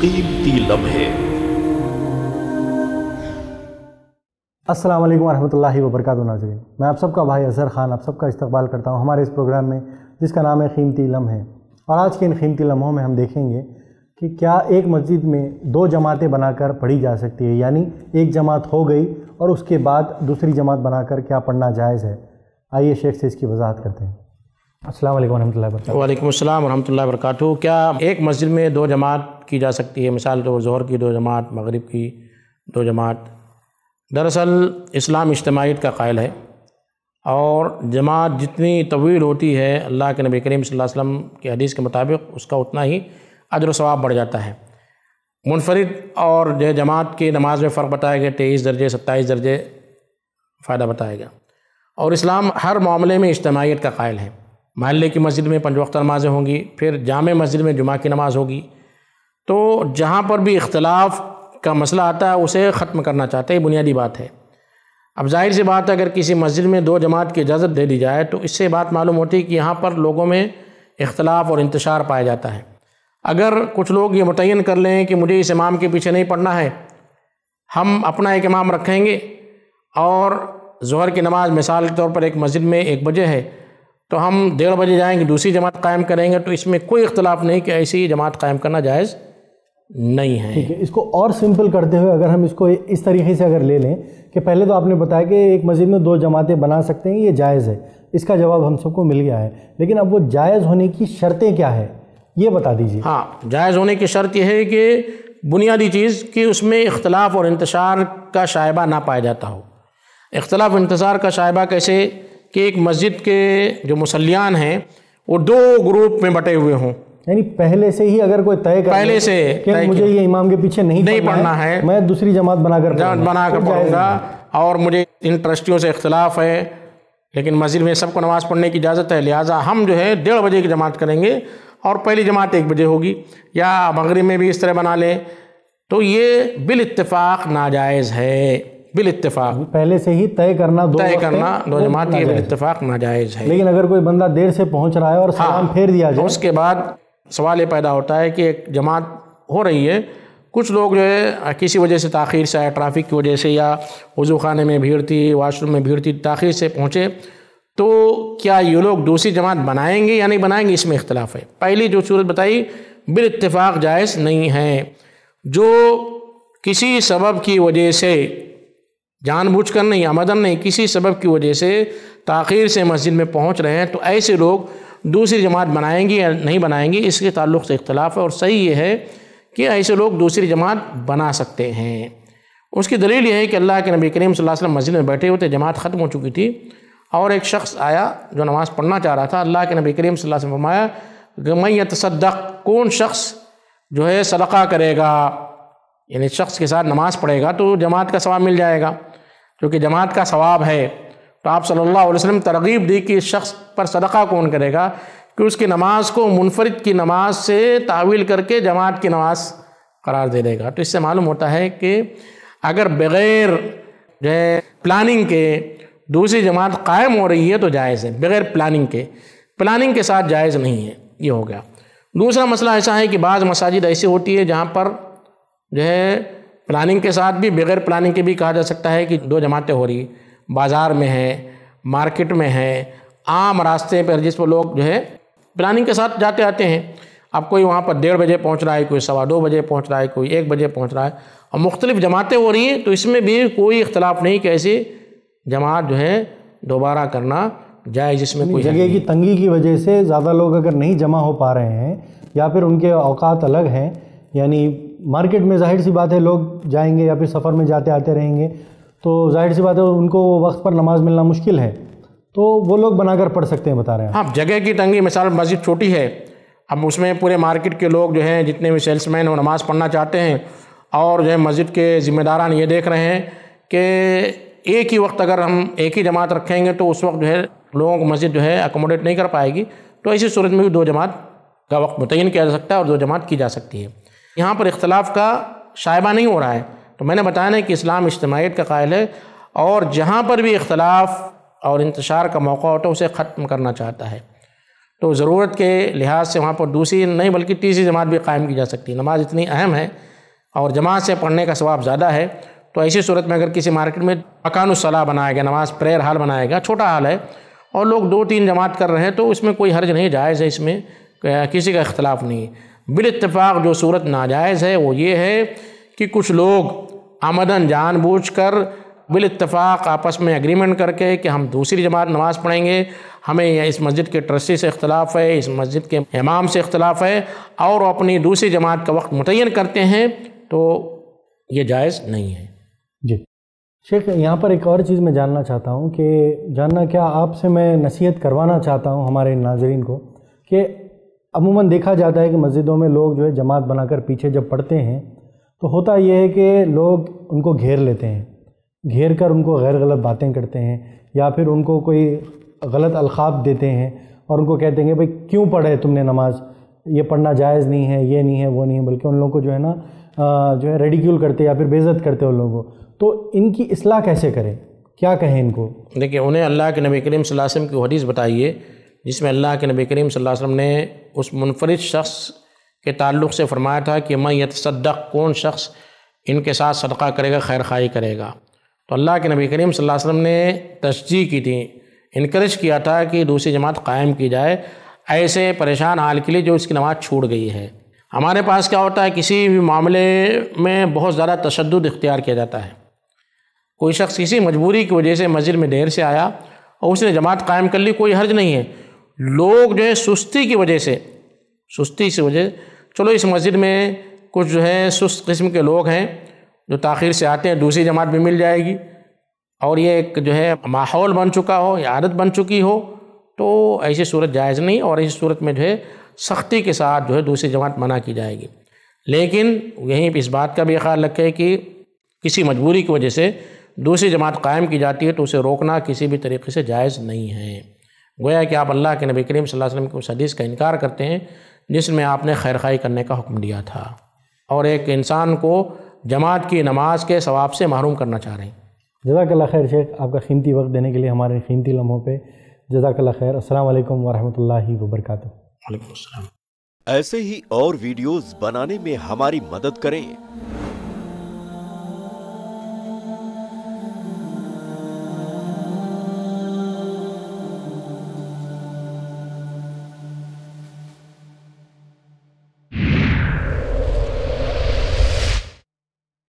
कीमती लम्हे अस्सलाम वालेकुम रहमतुल्लाहि नाजरीन मैं आप सबका भाई अजहर ख़ान आप सबका इस्तेबाल करता हूँ हमारे इस प्रोग्राम में जिसका नाम है कीमती लम्हे और आज के इन कीमती लम्हों में हम देखेंगे कि क्या एक मस्जिद में दो जमातें बनाकर पढ़ी जा सकती है यानी एक जमात हो गई और उसके बाद दूसरी जमात बनाकर क्या पढ़ना जायज़ है आइए शेख से इसकी वजाहत करते हैं असल वरहमल वरक वालेकुम अस्सलाम वरहमल क्या एक मस्जिद में दो जमात की जा सकती है मिसाल के वो जहर की दो जमात मगरब की दो जमात दरअसल इस्लाम इज्तमाहीत का कायल है और जमात जितनी तवील होती है अल्लाह के नबी करीम सल्लल्लाहु अलैहि वसल्लम के हदीस के मुताबिक उसका उतना ही अदर सवाब बढ़ जाता है मुनफरद और जो जमात की नमाज में फ़र्क बताया गया तेईस दर्जे सत्ताईस दर्जे फ़ायदा बताया गया और इस्लाम हर मामले में इज्तमाहीत का कायल है महल्ले की मस्जिद में पंच वक्त नमाज़ें होंगी फिर जाम मस्जिद में जुमा की नमाज़ होगी तो जहाँ पर भी इख्तलाफ का मसला आता है उसे ख़त्म करना चाहते हैं बुनियादी बात है अब जाहिर सी बात है अगर किसी मस्जिद में दो जमात की इजाज़त दे दी जाए तो इससे बात मालूम होती है कि यहाँ पर लोगों में इख्तलाफ और इंतशार पाया जाता है अगर कुछ लोग ये मुतन कर लें कि मुझे इस इमाम के पीछे नहीं पढ़ना है हम अपना एक इमाम रखेंगे और जहर की नमाज़ मिसाल के तौर पर एक मस्जिद में एक बजे है तो हम डेढ़ बजे जाएंगे दूसरी जमात कायम करेंगे तो इसमें कोई इख्तलाफ नहीं कि ऐसी जमात कायम करना जायज़ नहीं है ठीक है इसको और सिंपल करते हुए अगर हम इसको इस तरीके से अगर ले लें कि पहले तो आपने बताया कि एक मस्जिद में दो जमातें बना सकते हैं ये जायज़ है इसका जवाब हम सबको मिल गया है लेकिन अब वो जायज़ होने की शर्तें क्या है ये बता दीजिए हाँ जायज़ होने की शर्त यह है कि बुनियादी चीज़ कि उसमें इख्तलाफ और इंतशार का शायबा ना पाया जाता हो इख्तलाफ इंतशार का शायबा कैसे कि एक मस्जिद के जो मुसलियान हैं वो दो ग्रुप में बटे हुए हों यानी पहले से ही अगर कोई तय पहले से कि मुझे ये इमाम के पीछे नहीं नहीं पढ़ना है, है मैं दूसरी जमात बनाकर जमात बनाकर पढ़ूंगा और मुझे इन ट्रस्टियों से इख्तलाफ है लेकिन मस्जिद में सबको नमाज पढ़ने की इजाज़त है लिहाजा हम जो है डेढ़ बजे की जमात करेंगे और पहली जमात एक बजे होगी या मगरब में भी इस तरह बना लें तो ये बिल इतफ़ाक़ नाजायज़ है बिल इतफाक पहले से ही तय करना दो तय करना दो जमात ये बिल इतफाक नाजायज़ है लेकिन अगर कोई बंदा देर से पहुंच रहा है और सलाम हाँ, फेर दिया जाए उसके बाद सवाल ये पैदा होता है कि एक जमात हो रही है कुछ लोग जो है किसी वजह से ताखिर से आए ट्रैफिक की वजह से या वजू खाने में भीड़ थी वाशरूम में भीड़ थी ताखिर से पहुँचे तो क्या ये लोग दूसरी जमात बनाएंगे या नहीं बनाएंगे इसमें इख्तलाफ है पहली जो सूरत बताई बिल इतफाक़ जायज़ नहीं है जो किसी सबब की वजह से जानबूझ कर नहीं आमदन नहीं किसी सबब की वजह से ताखिर से मस्जिद में पहुँच रहे हैं तो ऐसे लोग दूसरी जमात बनाएंगी या नहीं बनाएंगी इसके ताल्लुक से तो इख्तलाफ है और सही ये है कि ऐसे लोग दूसरी जमात बना सकते हैं उसकी दलील यह है कि अल्लाह के नबी करीम वसल्लम मस्जिद में बैठे हुए थे जमात ख़त्म हो चुकी थी और एक शख्स आया जो नमाज़ पढ़ना चाह रहा था अल्लाह के नबी करीम वसल्लम फरमाया मैं तसदक कौन शख्स जो है सदका करेगा यानी शख्स के साथ नमाज़ पढ़ेगा तो जमात का सवाब मिल जाएगा क्योंकि जमात का सवाब है तो आप सल्लल्लाहु अलैहि वसल्लम तरगीब दी कि शख्स पर सदका कौन करेगा कि उसकी नमाज को मुनफरद की नमाज से तावील करके जमात की नमाज करार दे देगा तो इससे मालूम होता है कि अगर बग़ैर जो है प्लानिंग के दूसरी जमात कायम हो रही है तो जायज़ है बग़ैर प्लानिंग के प्लानिंग के साथ जायज़ नहीं है ये हो गया दूसरा मसला ऐसा है कि बाज़ मसाजिद ऐसी होती है जहाँ पर जो है प्लानिंग के साथ भी बगैर प्लानिंग के भी कहा जा सकता है कि दो जमातें हो रही बाज़ार में है मार्केट में है आम रास्ते पर जिस पर लोग जो है प्लानिंग के साथ जाते आते हैं अब कोई वहाँ पर डेढ़ बजे पहुँच रहा है कोई सवा दो बजे पहुँच रहा है कोई एक बजे पहुँच रहा है और मुख्तलिफ जमातें हो रही हैं तो इसमें भी कोई इख्तलाफ नहीं कि ऐसी जमात जो है दोबारा करना जाए जिसमें कोई जगह की तंगी की वजह से ज़्यादा लोग अगर नहीं जमा हो पा रहे हैं या फिर उनके अवकात अलग हैं यानी मार्केट में जाहिर सी बात है लोग जाएंगे या फिर सफ़र में जाते आते रहेंगे तो जाहिर सी बात है उनको वक्त पर नमाज़ मिलना मुश्किल है तो वो लोग बनाकर पढ़ सकते हैं बता रहे हैं हाँ जगह की तंगी मिसाल मस्जिद छोटी है अब उसमें पूरे मार्केट के लोग जो हैं जितने भी सेल्समैन वो नमाज़ पढ़ना चाहते हैं और जो है मस्जिद के ज़िम्मेदारान ये देख रहे हैं कि एक ही वक्त अगर हम एक ही जमात रखेंगे तो उस वक्त जो है लोगों को मस्जिद जो है अकोमोडेट नहीं कर पाएगी तो ऐसी सूरत में भी दो जमात का वक्त मुतिन किया जा सकता है और दो जमात की जा सकती है यहाँ पर इख्तलाफ का शायबा नहीं हो रहा है तो मैंने बताया ना कि इस्लाम इज्तमाहीत का कायल है और जहाँ पर भी इख्तलाफ और इंतशार का मौका होता है उसे ख़त्म करना चाहता है तो ज़रूरत के लिहाज से वहाँ पर दूसरी नहीं बल्कि तीसरी जमात भी कायम की जा सकती है नमाज इतनी अहम है और जमात से पढ़ने का स्वाब ज़्यादा है तो ऐसी सूरत में अगर किसी मार्केट में मकानुसलाह बनाया गया नमाज प्रेयर हाल बनाया गया छोटा हाल है और लोग दो तीन जमात कर रहे हैं तो उसमें कोई हर्ज नहीं जायज़ है इसमें किसी का अख्तिलाफ नहीं बिलतफाक़ जो सूरत नाजायज़ है वो ये है कि कुछ लोग आमदन जानबूझ कर इतफ़ाक आपस में एग्रीमेंट करके कि हम दूसरी जमात नमाज़ पढ़ेंगे हमें इस मस्जिद के ट्रस्टी से इख्तलाफ है इस मस्जिद के इमाम से इख्तलाफ है और अपनी दूसरी जमात का वक्त मुतन करते हैं तो ये जायज़ नहीं है जी शेख यहाँ पर एक और चीज़ मैं जानना चाहता हूँ कि जानना क्या आपसे मैं नसीहत करवाना चाहता हूँ हमारे नाजरन को कि अमूमन देखा जाता है कि मस्जिदों में लोग जो है जमात बनाकर पीछे जब पढ़ते हैं तो होता यह है कि लोग उनको घेर लेते हैं घेर कर उनको गैर गलत बातें करते हैं या फिर उनको कोई गलत अलखाब देते हैं और उनको कहते हैं भाई क्यों पढ़े तुमने नमाज़ ये पढ़ना जायज़ नहीं है ये नहीं है वो नहीं है बल्कि उन लोगों को जो है ना जो है रेडिक्यूल करते या फिर बेज़त करते उन लोगों को तो इनकी असलाह कैसे करें क्या कहें इनको देखिए उन्हें अल्लाह के नबी करीम वसल्लम की हदीस बताइए जिसमें अल्लाह के नबी करीम वसम ने उस मुनफरद शख्स के ताल्लुक से फरमाया था कि मैं यतसदक कौन शख्स इनके साथ सदका करेगा खैर खाई करेगा तो अल्लाह के नबी करीम सल्लल्लाहु अलैहि वसल्लम ने तशजी की थी इनक्रेज किया था कि दूसरी जमात कायम की जाए ऐसे परेशान हाल के लिए जो इसकी नमाज़ छूट गई है हमारे पास क्या होता है किसी भी मामले में बहुत ज़्यादा तशद इख्तियार किया जाता है कोई शख्स किसी मजबूरी की वजह से मस्जिद में देर से आया और उसने जमात कायम कर ली कोई हर्ज नहीं है लोग जो है सुस्ती की वजह से सुस्ती की वजह चलो इस मस्जिद में कुछ जो है सुस्त किस्म के लोग हैं जो ताखिर से आते हैं दूसरी जमात भी मिल जाएगी और ये एक जो है माहौल बन चुका हो या आदत बन चुकी हो तो ऐसी सूरत जायज़ नहीं और ऐसी सूरत में जो है सख्ती के साथ जो है दूसरी जमात मना की जाएगी लेकिन यहीं इस बात का भी ख्याल रखें कि किसी मजबूरी की वजह से दूसरी जमात कायम की जाती है तो उसे रोकना किसी भी तरीके से जायज़ नहीं है गोया कि आप अल्लाह के नबी करीम सल्लल्लाहु अलैहि वसल्लम को सदीस का इनकार करते हैं जिसमें आपने खैर खाई करने का हुक्म दिया था और एक इंसान को जमात की नमाज के सवाब से महरूम करना चाह रहे हैं जजाकल्ला खैर शेख आपका कीमती वक्त देने के लिए हमारे कीमती लम्हों पर जजाकल्ला खैर असल वरहमल वबरक ऐसे ही और वीडियोज़ बनाने में हमारी मदद करें